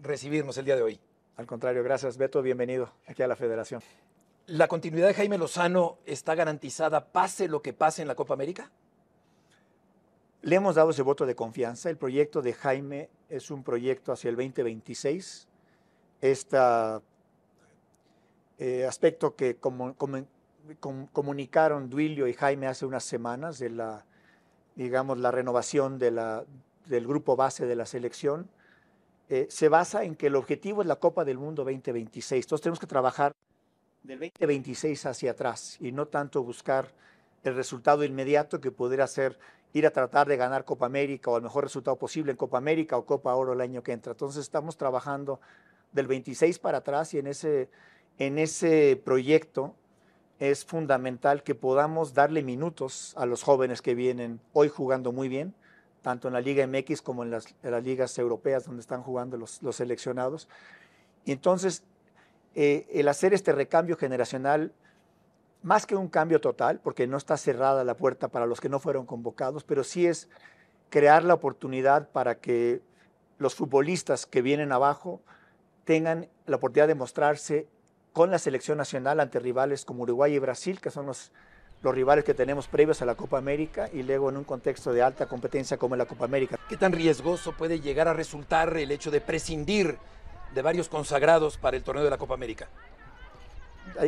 recibirnos el día de hoy. Al contrario, gracias Beto, bienvenido aquí a la Federación. ¿La continuidad de Jaime Lozano está garantizada pase lo que pase en la Copa América? Le hemos dado ese voto de confianza. El proyecto de Jaime es un proyecto hacia el 2026. Este eh, aspecto que comunicaron Duilio y Jaime hace unas semanas de la, digamos, la renovación de la, del grupo base de la selección, eh, se basa en que el objetivo es la Copa del Mundo 2026. Entonces tenemos que trabajar del 2026 hacia atrás y no tanto buscar el resultado inmediato que pudiera ser ir a tratar de ganar Copa América o el mejor resultado posible en Copa América o Copa Oro el año que entra. Entonces estamos trabajando del 26 para atrás y en ese, en ese proyecto es fundamental que podamos darle minutos a los jóvenes que vienen hoy jugando muy bien tanto en la Liga MX como en las, ligas europeas donde están jugando los, seleccionados. Y entonces, eh, el hacer este recambio generacional, más que un cambio total, porque no está cerrada la puerta para los que no fueron convocados, pero sí es crear la oportunidad para que los futbolistas que vienen abajo tengan la oportunidad de mostrarse con la selección nacional ante rivales como Uruguay y Brasil, que son los los rivales que tenemos previos a la Copa América y luego en un contexto de alta competencia como la Copa América. ¿Qué tan riesgoso puede llegar a resultar el hecho de prescindir de varios consagrados para el torneo de la Copa América?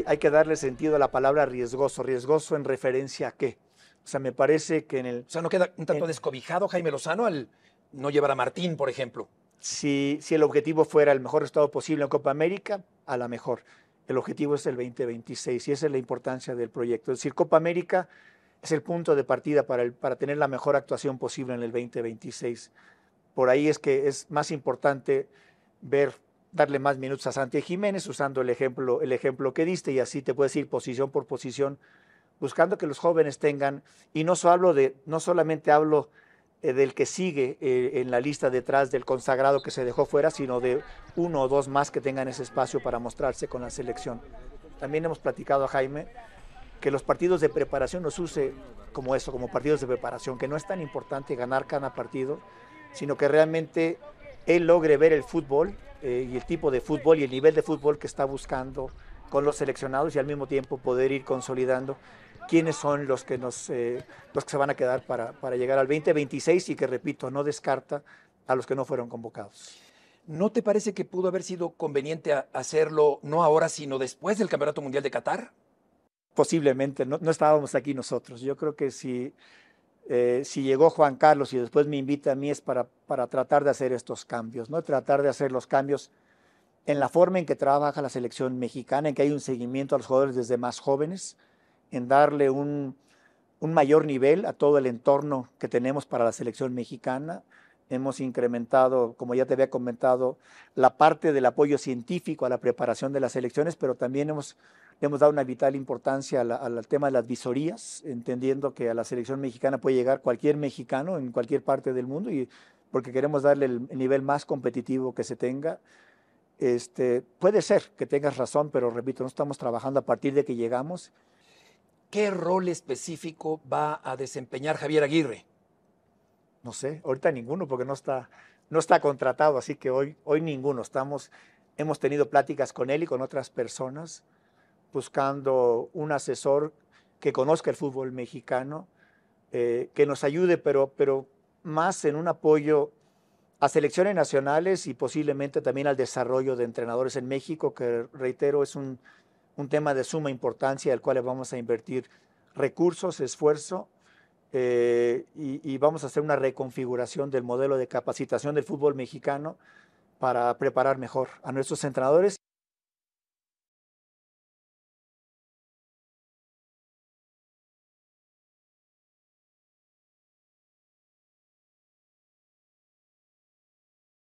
Hay, que darle sentido a la palabra riesgoso. ¿Riesgoso en referencia a qué? O sea, me parece que en el... O sea, ¿no queda un tanto descobijado Jaime Lozano al no llevar a Martín, por ejemplo? Si, si el objetivo fuera el mejor estado posible en Copa América, a la mejor. El objetivo es el 2026 y esa es la importancia del proyecto. Es decir, Copa América es el punto de partida para, para tener la mejor actuación posible en el 2026. Por ahí es que es más importante ver, darle más minutos a Santiago Jiménez usando el ejemplo, el ejemplo que diste y así te puedes ir posición por posición buscando que los jóvenes tengan, y no, solo hablo de, no solamente hablo eh, del que sigue eh, en la lista detrás del consagrado que se dejó fuera, sino de uno o dos más que tengan ese espacio para mostrarse con la selección. También hemos platicado a Jaime que los partidos de preparación los use como eso, como partidos de preparación, que no es tan importante ganar cada partido, sino que realmente él logre ver el fútbol eh, y el tipo de fútbol y el nivel de fútbol que está buscando con los seleccionados y al mismo tiempo poder ir consolidando quiénes son los que, nos, eh, los que se van a quedar para, para llegar al 2026 y que, repito, no descarta a los que no fueron convocados. ¿No te parece que pudo haber sido conveniente hacerlo no ahora, sino después del Campeonato Mundial de Qatar? Posiblemente, no, estábamos aquí nosotros. Yo creo que si, eh, si llegó Juan Carlos y después me invita a mí es para, para tratar de hacer estos cambios, ¿no? tratar de hacer los cambios en la forma en que trabaja la selección mexicana, en que hay un seguimiento a los jugadores desde más jóvenes, en darle un, mayor nivel a todo el entorno que tenemos para la selección mexicana. Hemos incrementado, como ya te había comentado, la parte del apoyo científico a la preparación de las elecciones pero también hemos, hemos dado una vital importancia al, tema de las visorías, entendiendo que a la selección mexicana puede llegar cualquier mexicano en cualquier parte del mundo y porque queremos darle el nivel más competitivo que se tenga este, puede ser que tengas razón, pero repito, no estamos trabajando a partir de que llegamos. ¿Qué rol específico va a desempeñar Javier Aguirre? No sé, ahorita ninguno, porque no está, no está contratado, así que hoy, hoy ninguno. Estamos, hemos tenido pláticas con él y con otras personas buscando un asesor que conozca el fútbol mexicano, eh, que nos ayude, pero, pero más en un apoyo a selecciones nacionales y posiblemente también al desarrollo de entrenadores en México, que reitero es un, tema de suma importancia al cual vamos a invertir recursos, esfuerzo eh, y, vamos a hacer una reconfiguración del modelo de capacitación del fútbol mexicano para preparar mejor a nuestros entrenadores.